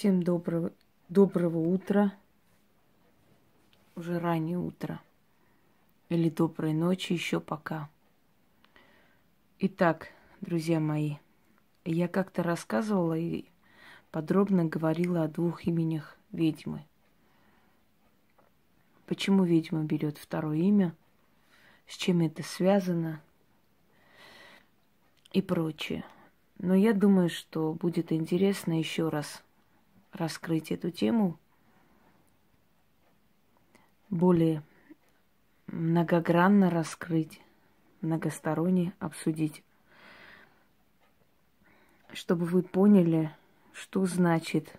Всем доброго, доброго утра. Уже раннее утро. Или доброй ночи еще пока. Итак, друзья мои, я как-то рассказывала и подробно говорила о двух именях ведьмы. Почему ведьма берет второе имя, с чем это связано и прочее. Но я думаю, что будет интересно еще раз раскрыть эту тему более многогранно раскрыть, многосторонне обсудить, чтобы вы поняли, что значит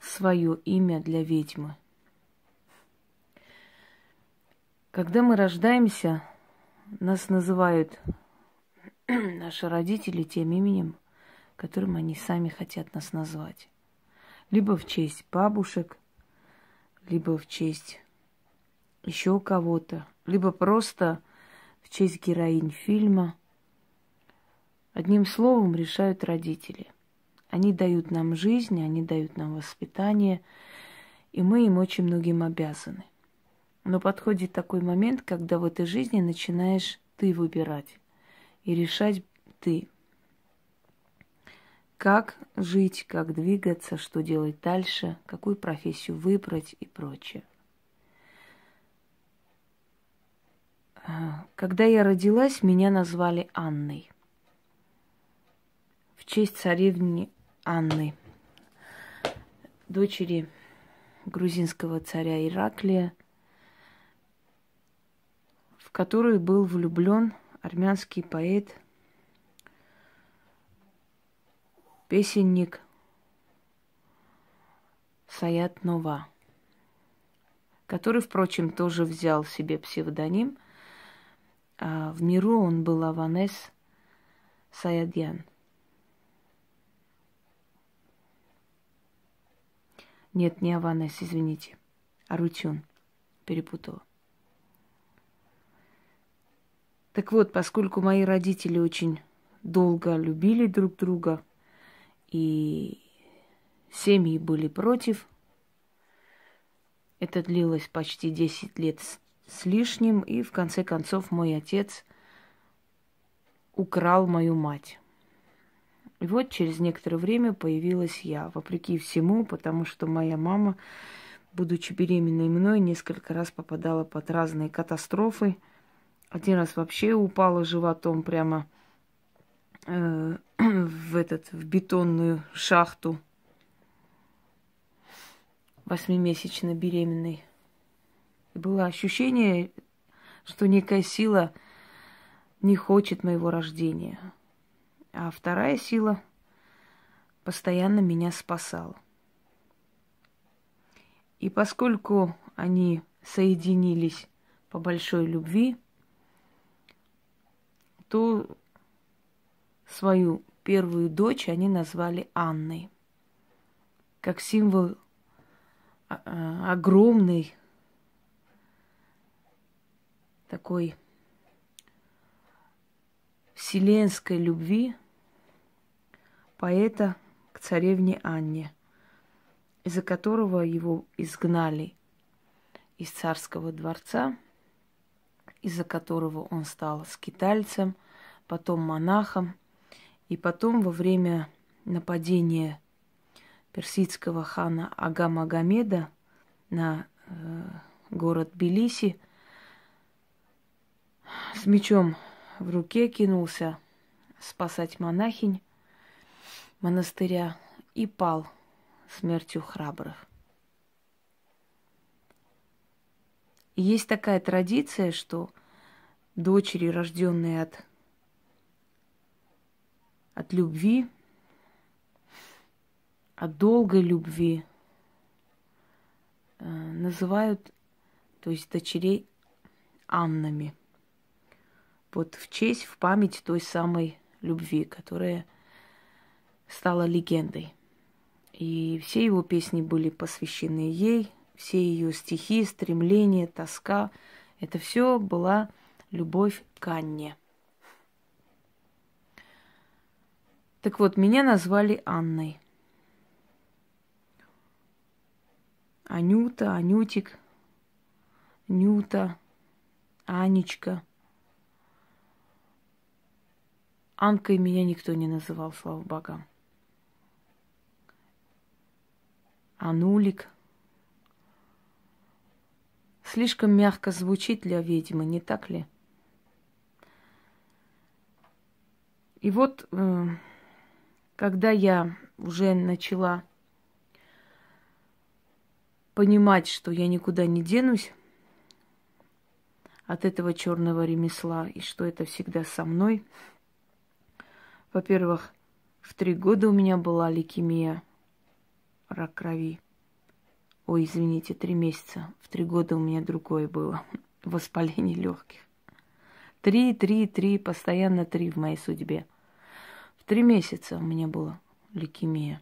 свое имя для ведьмы. Когда мы рождаемся, нас называют наши родители тем именем, которым они сами хотят нас назвать. Либо в честь бабушек, либо в честь еще кого-то, либо просто в честь героинь фильма. Одним словом решают родители. Они дают нам жизнь, они дают нам воспитание, и мы им очень многим обязаны. Но подходит такой момент, когда в этой жизни начинаешь ты выбирать и решать ты, как жить, как двигаться, что делать дальше, какую профессию выбрать и прочее. Когда я родилась, меня назвали Анной. В честь царевни Анны, дочери грузинского царя Ираклия, в которую был влюблен армянский поэт – Песенник Саят Нова, который, впрочем, тоже взял себе псевдоним. А в миру он был Аванес Саядьян. Нет, не Аванес, извините. Арутюн. Перепутала. Так вот, поскольку мои родители очень долго любили друг друга – и семьи были против. Это длилось почти 10 лет с, с лишним, и в конце концов мой отец украл мою мать. И вот через некоторое время появилась я, вопреки всему, потому что моя мама, будучи беременной мной, несколько раз попадала под разные катастрофы. Один раз вообще упала животом прямо Э, в, этот, в бетонную шахту восьмимесячно беременной. И было ощущение, что некая сила не хочет моего рождения. А вторая сила постоянно меня спасала. И поскольку они соединились по большой любви, то Свою первую дочь они назвали Анной, как символ а, а, огромной такой вселенской любви поэта к царевне Анне, из-за которого его изгнали из царского дворца, из-за которого он стал скитальцем, потом монахом – и потом во время нападения персидского хана Ага Магомеда на э, город Белиси с мечом в руке кинулся спасать монахинь монастыря и пал смертью храбрых. есть такая традиция, что дочери, рожденные от от любви, от долгой любви э, называют, то есть дочерей Аннами. Вот в честь, в память той самой любви, которая стала легендой. И все его песни были посвящены ей, все ее стихи, стремления, тоска. Это все была любовь к Анне. Так вот, меня назвали Анной. Анюта, Анютик, Нюта, Анечка. Анкой меня никто не называл, слава богам. Анулик. Слишком мягко звучит для ведьмы, не так ли? И вот... Э- когда я уже начала понимать, что я никуда не денусь от этого черного ремесла и что это всегда со мной. Во-первых, в три года у меня была лейкемия, рак крови. Ой, извините, три месяца. В три года у меня другое было. Воспаление легких. Три, три, три, постоянно три в моей судьбе три месяца у меня была лейкемия.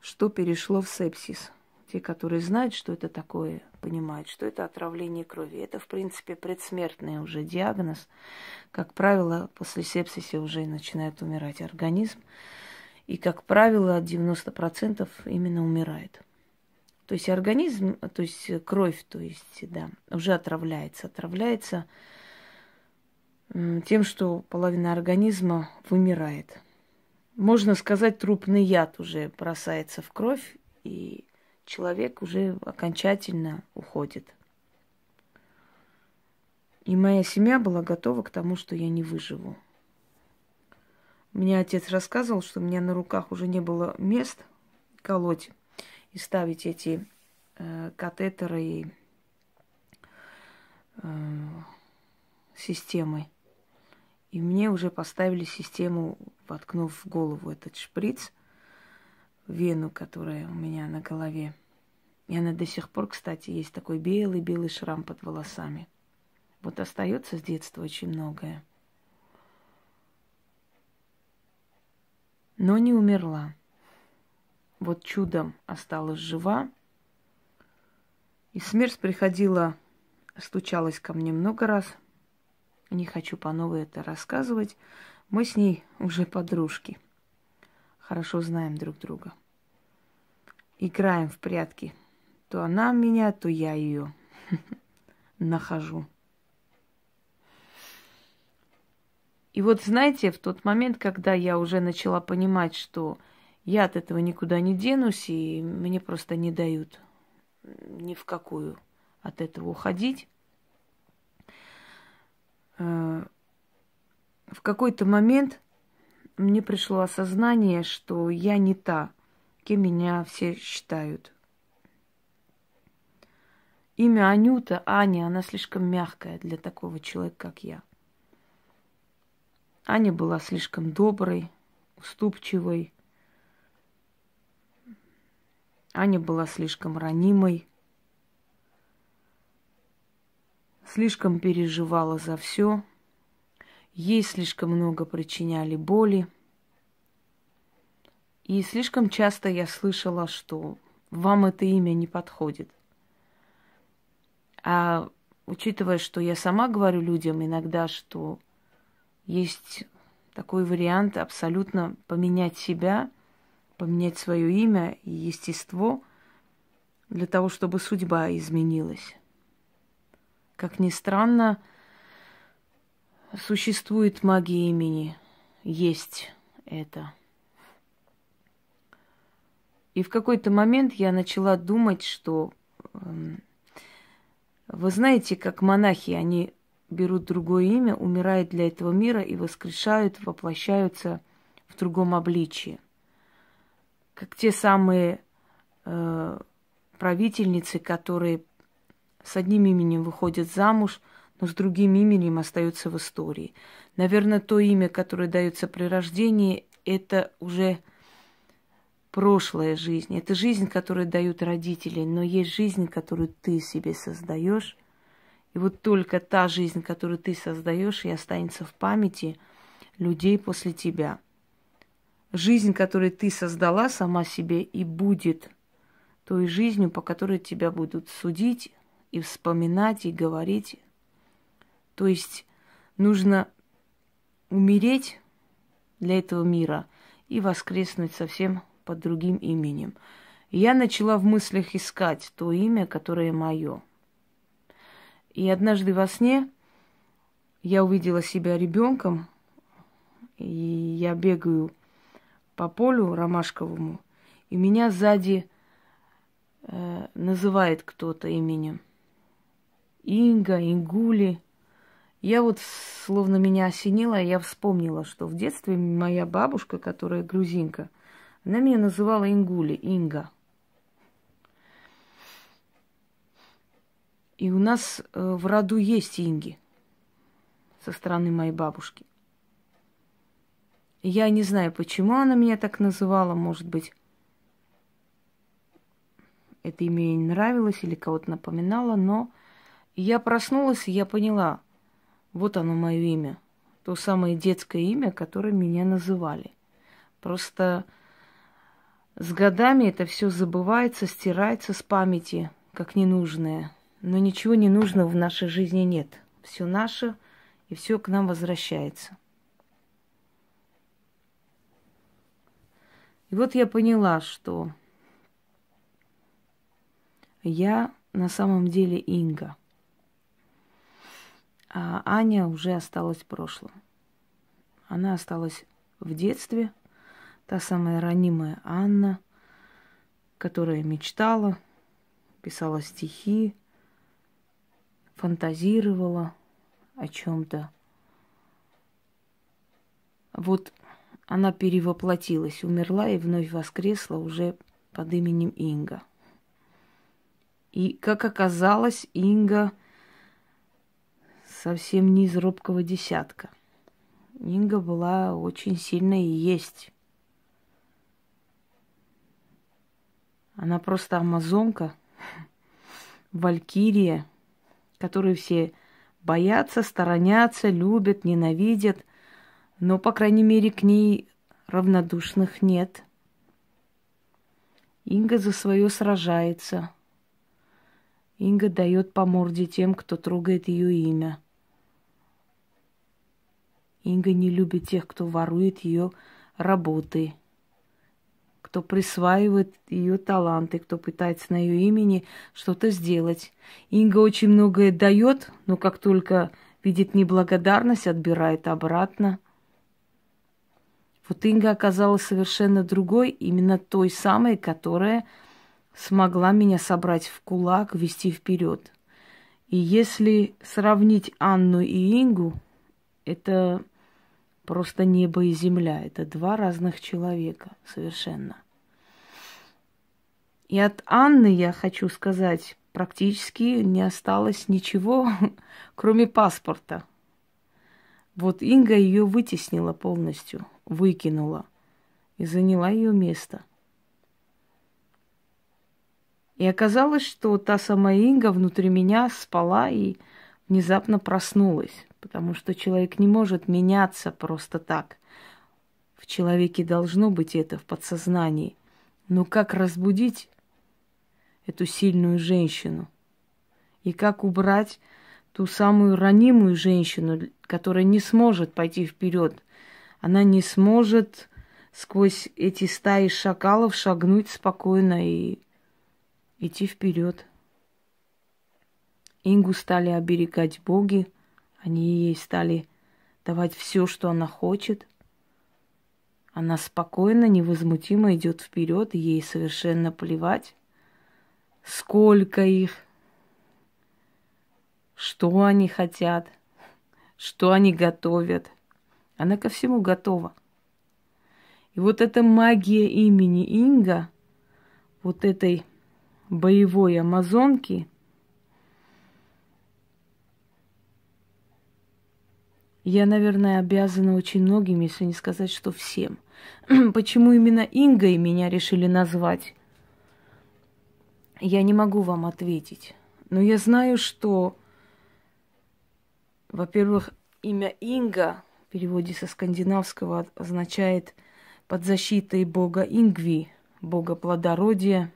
Что перешло в сепсис? Те, которые знают, что это такое, понимают, что это отравление крови. Это, в принципе, предсмертный уже диагноз. Как правило, после сепсиса уже начинает умирать организм. И, как правило, 90% именно умирает. То есть организм, то есть кровь, то есть, да, уже отравляется. Отравляется Э, тем, что половина организма вымирает. Можно сказать, трупный яд уже бросается в кровь, и человек уже окончательно уходит. И моя семья была готова к тому, что я не выживу. Меня отец рассказывал, что у меня на руках уже не было мест колоть и ставить эти э, катетеры и э, системы. И мне уже поставили систему, воткнув в голову этот шприц, вену, которая у меня на голове. И она до сих пор, кстати, есть такой белый-белый шрам под волосами. Вот остается с детства очень многое. Но не умерла. Вот чудом осталась жива. И смерть приходила, стучалась ко мне много раз – не хочу по новой это рассказывать. Мы с ней уже подружки. Хорошо знаем друг друга. Играем в прятки. То она меня, то я ее нахожу. И вот знаете, в тот момент, когда я уже начала понимать, что я от этого никуда не денусь, и мне просто не дают ни в какую от этого уходить, Э, в какой-то момент мне пришло осознание, что я не та, кем меня все считают. Имя Анюта, Аня, она слишком мягкая для такого человека, как я. Аня была слишком доброй, уступчивой. Аня была слишком ранимой. слишком переживала за все, ей слишком много причиняли боли. И слишком часто я слышала, что вам это имя не подходит. А учитывая, что я сама говорю людям иногда, что есть такой вариант абсолютно поменять себя, поменять свое имя и естество для того, чтобы судьба изменилась. Как ни странно, существует магия имени. Есть это. И в какой-то момент я начала думать, что... Эм, вы знаете, как монахи, они берут другое имя, умирают для этого мира и воскрешают, воплощаются в другом обличии. Как те самые э, правительницы, которые с одним именем выходит замуж, но с другим именем остается в истории. Наверное, то имя, которое дается при рождении, это уже прошлая жизнь. Это жизнь, которую дают родители, но есть жизнь, которую ты себе создаешь. И вот только та жизнь, которую ты создаешь, и останется в памяти людей после тебя. Жизнь, которую ты создала сама себе, и будет той жизнью, по которой тебя будут судить, и вспоминать, и говорить. То есть нужно умереть для этого мира и воскреснуть совсем под другим именем. я начала в мыслях искать то имя, которое мое. И однажды во сне я увидела себя ребенком, и я бегаю по полю ромашковому, и меня сзади э, называет кто-то именем. Инга, Ингули. Я вот, словно меня осенила, я вспомнила, что в детстве моя бабушка, которая грузинка, она меня называла Ингули, Инга. И у нас э, в роду есть Инги со стороны моей бабушки. Я не знаю, почему она меня так называла, может быть, это имя ей нравилось или кого-то напоминало, но я проснулась, и я поняла. Вот оно мое имя. То самое детское имя, которое меня называли. Просто с годами это все забывается, стирается с памяти, как ненужное. Но ничего ненужного в нашей жизни нет. Все наше, и все к нам возвращается. И вот я поняла, что я на самом деле Инга – а Аня уже осталась в прошлом. Она осталась в детстве, та самая ранимая Анна, которая мечтала, писала стихи, фантазировала о чем-то. Вот она перевоплотилась, умерла и вновь воскресла уже под именем Инга. И, как оказалось, Инга совсем не из робкого десятка. Инга была очень сильная и есть. Она просто амазонка, валькирия, которую все боятся, сторонятся, любят, ненавидят, но, по крайней мере, к ней равнодушных нет. Инга за свое сражается. Инга дает по морде тем, кто трогает ее имя. Инга не любит тех, кто ворует ее работы, кто присваивает ее таланты, кто пытается на ее имени что-то сделать. Инга очень многое дает, но как только видит неблагодарность, отбирает обратно. Вот Инга оказалась совершенно другой, именно той самой, которая смогла меня собрать в кулак, вести вперед. И если сравнить Анну и Ингу, это Просто небо и земля — это два разных человека совершенно. И от Анны я хочу сказать, практически не осталось ничего, кроме паспорта. Вот Инга ее вытеснила полностью, выкинула и заняла ее место. И оказалось, что та самая Инга внутри меня спала и внезапно проснулась, потому что человек не может меняться просто так. В человеке должно быть это в подсознании. Но как разбудить эту сильную женщину? И как убрать ту самую ранимую женщину, которая не сможет пойти вперед? Она не сможет сквозь эти стаи шакалов шагнуть спокойно и идти вперед. Ингу стали оберегать боги, они ей стали давать все, что она хочет. Она спокойно, невозмутимо идет вперед, ей совершенно плевать, сколько их, что они хотят, что они готовят. Она ко всему готова. И вот эта магия имени Инга, вот этой боевой амазонки – Я, наверное, обязана очень многим, если не сказать, что всем. Почему именно Инга и меня решили назвать? Я не могу вам ответить. Но я знаю, что, во-первых, имя Инга в переводе со скандинавского означает «под защитой бога Ингви», бога плодородия,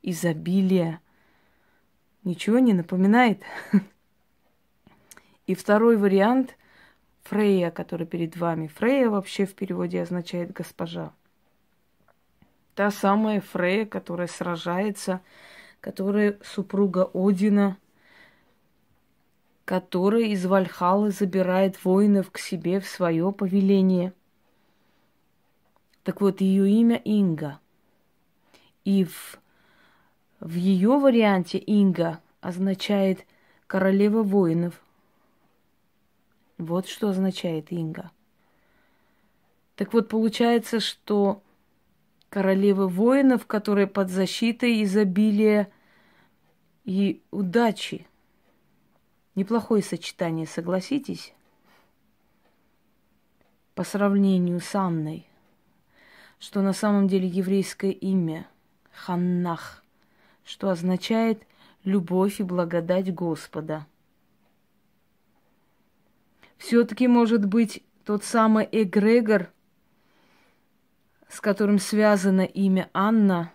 изобилия. Ничего не напоминает? И второй вариант Фрея, которая перед вами. Фрея вообще в переводе означает госпожа. Та самая Фрея, которая сражается, которая супруга Одина, которая из Вальхалы забирает воинов к себе в свое повеление. Так вот, ее имя Инга. И в, в ее варианте Инга означает королева воинов – вот что означает Инга. Так вот, получается, что королева воинов, которая под защитой изобилия и удачи. Неплохое сочетание, согласитесь? По сравнению с Анной, что на самом деле еврейское имя – Ханнах, что означает «любовь и благодать Господа». Все-таки, может быть, тот самый эгрегор, с которым связано имя Анна,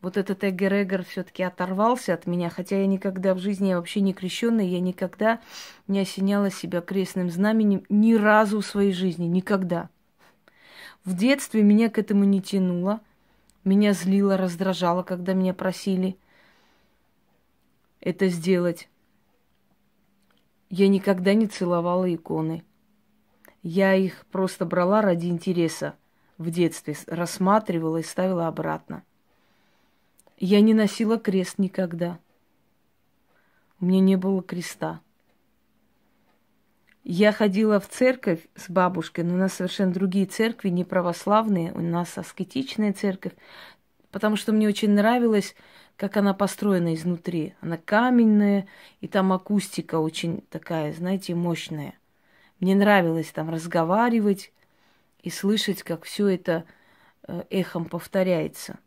вот этот эгрегор все-таки оторвался от меня, хотя я никогда в жизни, я вообще не крещенная, я никогда не осеняла себя крестным знаменем ни разу в своей жизни, никогда. В детстве меня к этому не тянуло, меня злило, раздражало, когда меня просили это сделать. Я никогда не целовала иконы. Я их просто брала ради интереса в детстве, рассматривала и ставила обратно. Я не носила крест никогда. У меня не было креста. Я ходила в церковь с бабушкой, но у нас совершенно другие церкви, не православные, у нас аскетичная церковь, потому что мне очень нравилось как она построена изнутри. Она каменная, и там акустика очень такая, знаете, мощная. Мне нравилось там разговаривать и слышать, как все это э, эхом повторяется.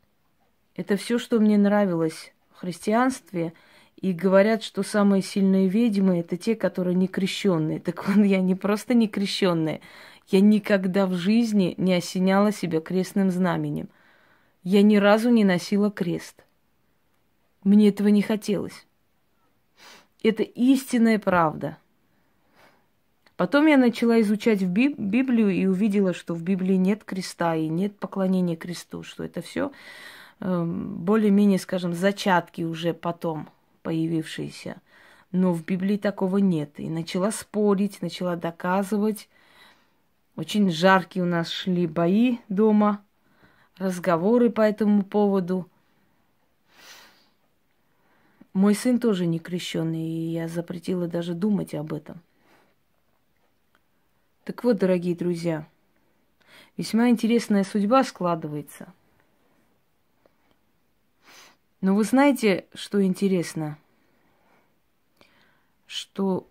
Это все, что мне нравилось в христианстве. И говорят, что самые сильные ведьмы – это те, которые не крещенные. Так вот, я не просто не крещенная. Я никогда в жизни не осеняла себя крестным знаменем. Я ни разу не носила крест – мне этого не хотелось. Это истинная правда. Потом я начала изучать в Биб- Библию и увидела, что в Библии нет креста и нет поклонения кресту, что это все э, эм, более-менее, скажем, зачатки уже потом появившиеся. Но в Библии такого нет. И начала спорить, начала доказывать. Очень жаркие у нас шли бои дома, разговоры по этому поводу – мой сын тоже не крещенный, и я запретила даже думать об этом. Так вот, дорогие друзья, весьма интересная судьба складывается. Но вы знаете, что интересно? Что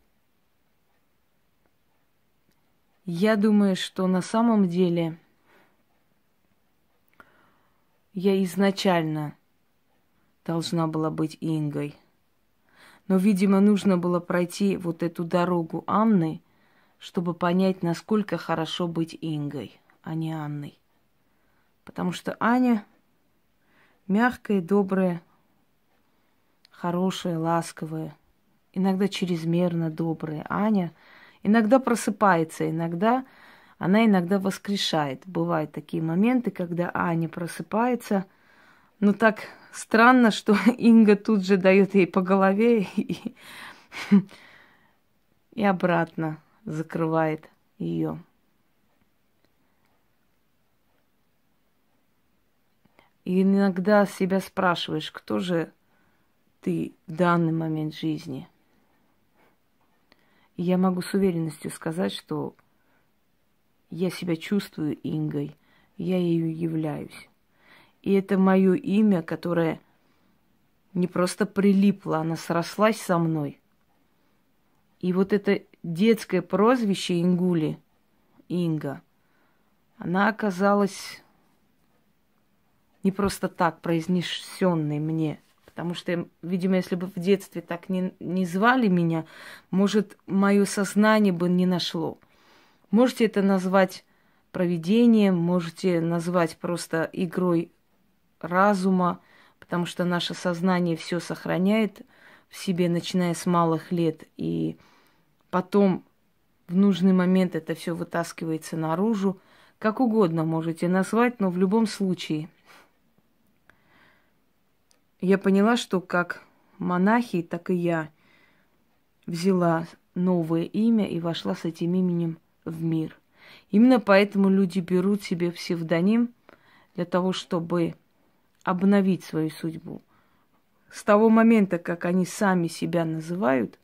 я думаю, что на самом деле я изначально должна была быть Ингой. Но, видимо, нужно было пройти вот эту дорогу Анны, чтобы понять, насколько хорошо быть Ингой, а не Анной. Потому что Аня мягкая, добрая, хорошая, ласковая, иногда чрезмерно добрая. Аня иногда просыпается, иногда она иногда воскрешает. Бывают такие моменты, когда Аня просыпается, но так Странно, что Инга тут же дает ей по голове и, и обратно закрывает ее. иногда себя спрашиваешь, кто же ты в данный момент жизни. И я могу с уверенностью сказать, что я себя чувствую Ингой, я ею являюсь. И это мое имя, которое не просто прилипло, она срослась со мной. И вот это детское прозвище Ингули, Инга, она оказалась не просто так произнесенной мне. Потому что, видимо, если бы в детстве так не, не звали меня, может, мое сознание бы не нашло. Можете это назвать проведением, можете назвать просто игрой разума, потому что наше сознание все сохраняет в себе, начиная с малых лет, и потом в нужный момент это все вытаскивается наружу. Как угодно можете назвать, но в любом случае я поняла, что как монахи, так и я взяла новое имя и вошла с этим именем в мир. Именно поэтому люди берут себе псевдоним для того, чтобы обновить свою судьбу. С того момента, как они сами себя называют,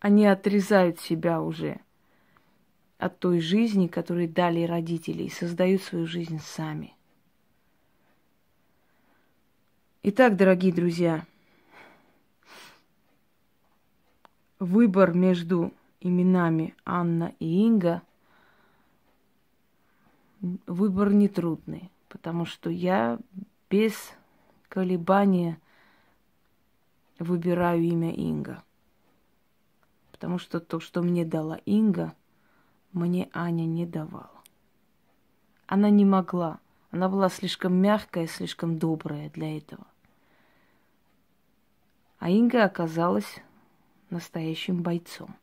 они отрезают себя уже от той жизни, которую дали родители, и создают свою жизнь сами. Итак, дорогие друзья, выбор между именами Анна и Инга – выбор нетрудный потому что я без колебания выбираю имя Инга. Потому что то, что мне дала Инга, мне Аня не давала. Она не могла. Она была слишком мягкая, слишком добрая для этого. А Инга оказалась настоящим бойцом.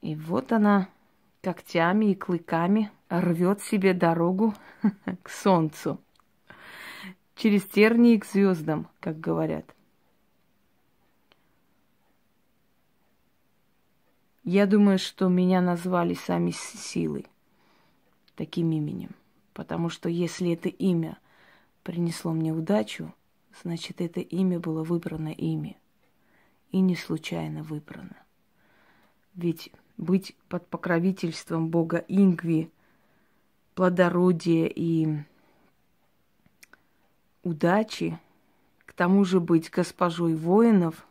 И вот она когтями и клыками рвет себе дорогу к солнцу. Через тернии к звездам, как говорят. Я думаю, что меня назвали сами силы таким именем. Потому что если это имя принесло мне удачу, значит, это имя было выбрано ими. И не случайно выбрано. Ведь быть под покровительством бога Ингви, плодородия и удачи, к тому же быть госпожой воинов,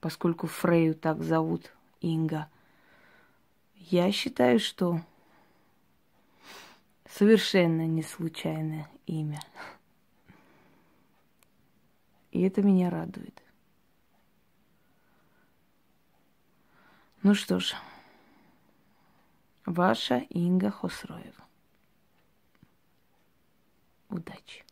поскольку Фрею так зовут Инга, я считаю, что совершенно не случайное имя. И это меня радует. Ну что ж. Ваша Инга Хосроева. Удачи!